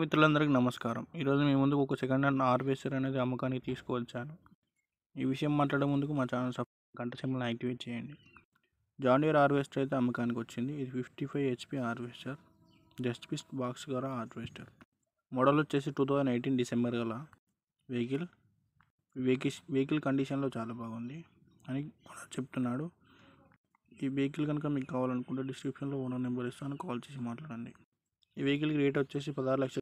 మిత్రులందరికీ నమస్కారం ఈరోజు మీ ముందుకు ఒక సెకండ్ హ్యాండ్ హార్వెస్టర్ అనేది అమ్మకానికి తీసుకువచ్చాను ఈ విషయం మాట్లాడే ముందుకు మా ఛానల్ సబ్ గంట సింబల్ని యాక్టివేట్ చేయండి జాండియర్ హార్వెస్టర్ అయితే అమ్మకానికి వచ్చింది ఇది fifty five HP harvester just పిస్ట్ బాక్స్ గల హార్వెస్టర్ మోడల్ వచ్చేసి టూ థౌజండ్ ఎయిటీన్ డిసెంబర్ గల వెహికల్ వెహికల్ వెహికల్ కండిషన్లో చాలా బాగుంది అని చెప్తున్నాడు ఈ వెహికల్ కనుక మీకు కావాలనుకుంటే డిస్క్రిప్షన్లో ఓనర్ నెంబర్ ఇస్తాను కాల్ చేసి మాట్లాడండి ఈ వెహికల్కి రేట్ వచ్చేసి పదహారు లక్షలు